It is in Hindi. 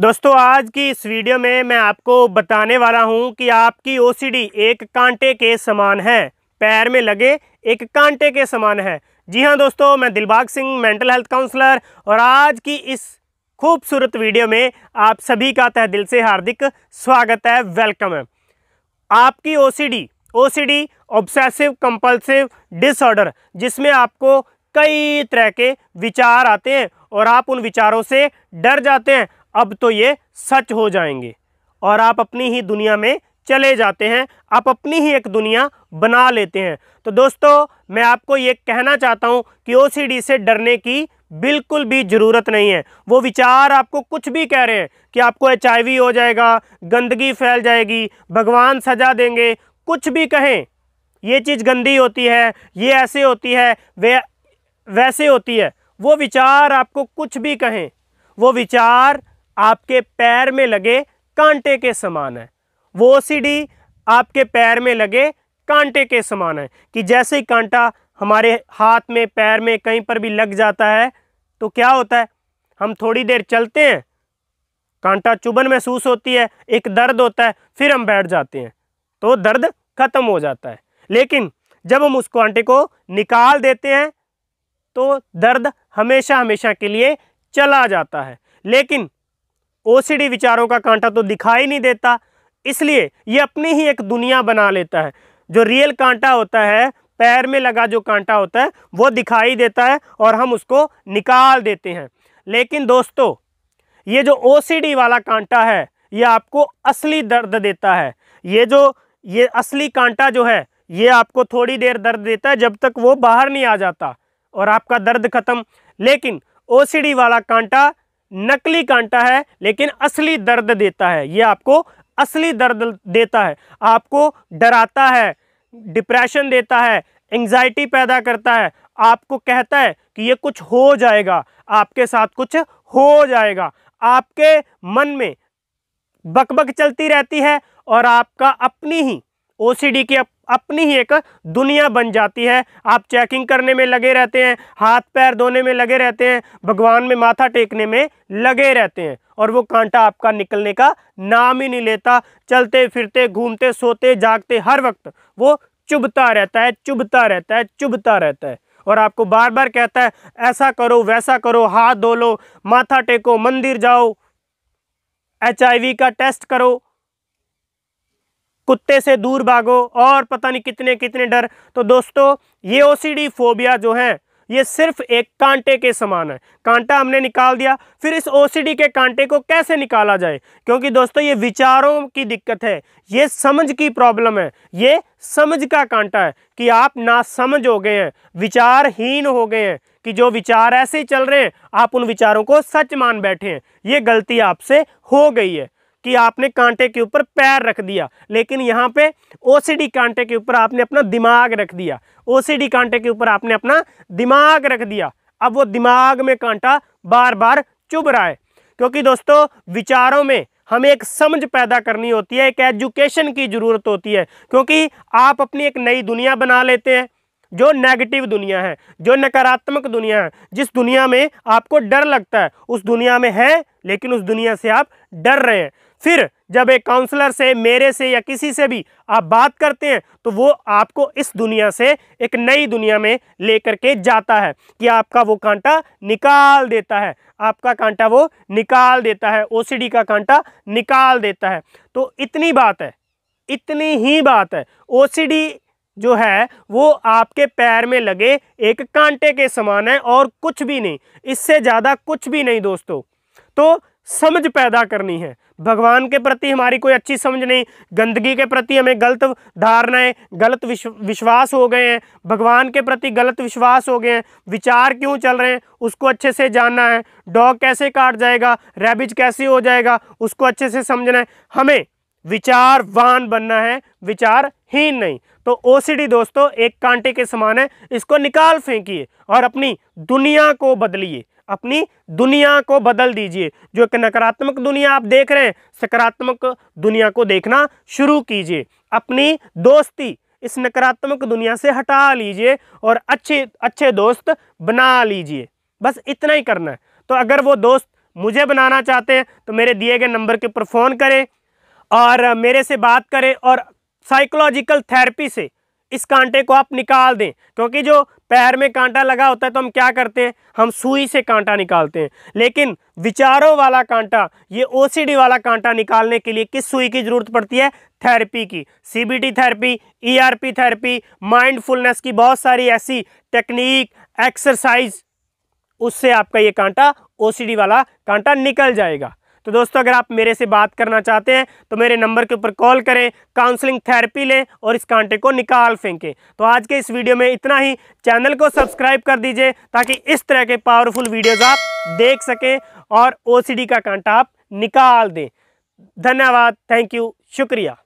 दोस्तों आज की इस वीडियो में मैं आपको बताने वाला हूं कि आपकी ओसीडी एक कांटे के समान है पैर में लगे एक कांटे के समान है जी हां दोस्तों मैं Dilbagh Singh mental health counsellor और आज की इस खूबसूरत वीडियो में आप सभी का तह दिल से हार्दिक स्वागत है वेलकम है आपकी OCD OCD obsessive compulsive disorder जिसमें आपको कई तरह के विचार आते हैं और आप उन विचारों से डर जाते हैं अब तो ये सच हो जाएंगे और आप अपनी ही दुनिया में चले जाते हैं आप अपनी ही एक दुनिया बना लेते हैं तो दोस्तों मैं आपको ये कहना चाहता हूँ कि ओ से डरने की बिल्कुल भी ज़रूरत नहीं है वो विचार आपको कुछ भी कह रहे हैं कि आपको एच हो जाएगा गंदगी फैल जाएगी भगवान सजा देंगे कुछ भी कहें ये चीज़ गंदी होती है ये ऐसे होती है वे वैसे होती है वो विचार आपको कुछ भी कहें वो विचार आपके पैर में लगे कांटे के समान है वो सीढ़ी आपके पैर में लगे कांटे के समान है कि जैसे ही कांटा हमारे हाथ में पैर में कहीं पर भी लग जाता है तो क्या होता है हम थोड़ी देर चलते हैं कांटा चुभन महसूस होती है एक दर्द होता है फिर हम बैठ जाते हैं तो दर्द खत्म हो जाता है लेकिन जब हम उस कांटे को निकाल देते हैं तो दर्द हमेशा हमेशा के लिए चला जाता है लेकिन ओसीडी विचारों का कांटा तो दिखाई नहीं देता इसलिए ये अपनी ही एक दुनिया बना लेता है जो रियल कांटा होता है पैर में लगा जो कांटा होता है वो दिखाई देता है और हम उसको निकाल देते हैं लेकिन दोस्तों ये जो ओ वाला कांटा है ये आपको असली दर्द देता है ये जो ये असली कांटा जो है ये आपको थोड़ी देर दर्द देता है जब तक वो बाहर नहीं आ जाता और आपका दर्द ख़त्म लेकिन ओ वाला कांटा नकली कांटा है लेकिन असली दर्द देता है ये आपको असली दर्द देता है आपको डराता है डिप्रेशन देता है एंग्जाइटी पैदा करता है आपको कहता है कि ये कुछ हो जाएगा आपके साथ कुछ हो जाएगा आपके मन में बकबक चलती रहती है और आपका अपनी ही ओसीडी के अपनी ही एक दुनिया बन जाती है आप चेकिंग करने में लगे रहते हैं हाथ पैर धोने में लगे रहते हैं भगवान में माथा टेकने में लगे रहते हैं और वो कांटा आपका निकलने का नाम ही नहीं लेता चलते फिरते घूमते सोते जागते हर वक्त वो चुभता रहता है चुभता रहता है चुभता रहता है और आपको बार बार कहता है ऐसा करो वैसा करो हाथ धो लो माथा टेको मंदिर जाओ एच का टेस्ट करो कुत्ते से दूर भागो और पता नहीं कितने कितने डर तो दोस्तों ये ओ फोबिया जो है ये सिर्फ एक कांटे के समान है कांटा हमने निकाल दिया फिर इस ओसीडी के कांटे को कैसे निकाला जाए क्योंकि दोस्तों ये विचारों की दिक्कत है ये समझ की प्रॉब्लम है ये समझ का कांटा है कि आप ना समझ हो गए हैं विचारहीन हो गए हैं कि जो विचार ऐसे ही चल रहे हैं आप उन विचारों को सच मान बैठे हैं ये गलती आपसे हो गई है कि आपने कांटे के ऊपर पैर रख दिया लेकिन यहाँ पे ओसीडी कांटे के ऊपर आपने अपना दिमाग रख दिया ओसीडी कांटे के ऊपर आपने अपना दिमाग रख दिया अब वो दिमाग में कांटा बार बार चुभ रहा है क्योंकि दोस्तों विचारों में हमें एक समझ पैदा करनी होती है एक एजुकेशन की ज़रूरत होती है क्योंकि आप अपनी एक नई दुनिया बना लेते हैं जो नेगेटिव दुनिया है जो नकारात्मक दुनिया है जिस दुनिया में आपको डर लगता है उस दुनिया में है लेकिन उस दुनिया से आप डर रहे हैं फिर जब एक काउंसलर से मेरे से या किसी से भी आप बात करते हैं तो वो आपको इस दुनिया से एक नई दुनिया में ले करके जाता है कि आपका वो कांटा निकाल देता है आपका कांटा वो निकाल देता है ओसीडी का कांटा निकाल देता है तो इतनी बात है इतनी ही बात है ओसीडी जो है वो आपके पैर में लगे एक कांटे के समान है और कुछ भी नहीं इससे ज़्यादा कुछ भी नहीं दोस्तों तो समझ पैदा करनी है भगवान के प्रति हमारी कोई अच्छी समझ नहीं गंदगी के प्रति हमें गलत धारणाएं गलत विश्वास हो गए हैं भगवान के प्रति गलत विश्वास हो गए हैं विचार क्यों चल रहे हैं उसको अच्छे से जानना है डॉग कैसे काट जाएगा रैबिज कैसे हो जाएगा उसको अच्छे से समझना है हमें विचारवान बनना है विचारहीन नहीं तो ओ दोस्तों एक कांटे के समान है इसको निकाल फेंकिए और अपनी दुनिया को बदलिए अपनी दुनिया को बदल दीजिए जो एक नकारात्मक दुनिया आप देख रहे हैं सकारात्मक दुनिया को देखना शुरू कीजिए अपनी दोस्ती इस नकारात्मक दुनिया से हटा लीजिए और अच्छे अच्छे दोस्त बना लीजिए बस इतना ही करना है तो अगर वो दोस्त मुझे बनाना चाहते हैं तो मेरे दिए गए नंबर के ऊपर फ़ोन करें और मेरे से बात करें और साइकोलॉजिकल थेरेपी से इस कांटे को आप निकाल दें क्योंकि जो पैर में कांटा लगा होता है तो हम क्या करते हैं हम सुई से कांटा निकालते हैं लेकिन विचारों वाला कांटा ये ओसीडी वाला कांटा निकालने के लिए किस सुई की ज़रूरत पड़ती है थेरेपी की CBT therapy ERP e therapy mindfulness की बहुत सारी ऐसी टेक्निक एक्सरसाइज उससे आपका ये कांटा ओसीडी वाला कांटा निकल जाएगा तो दोस्तों अगर आप मेरे से बात करना चाहते हैं तो मेरे नंबर के ऊपर कॉल करें काउंसलिंग थेरेपी लें और इस कांटे को निकाल फेंकें तो आज के इस वीडियो में इतना ही चैनल को सब्सक्राइब कर दीजिए ताकि इस तरह के पावरफुल वीडियोज़ आप देख सकें और ओ का कांटा आप निकाल दें धन्यवाद थैंक यू शुक्रिया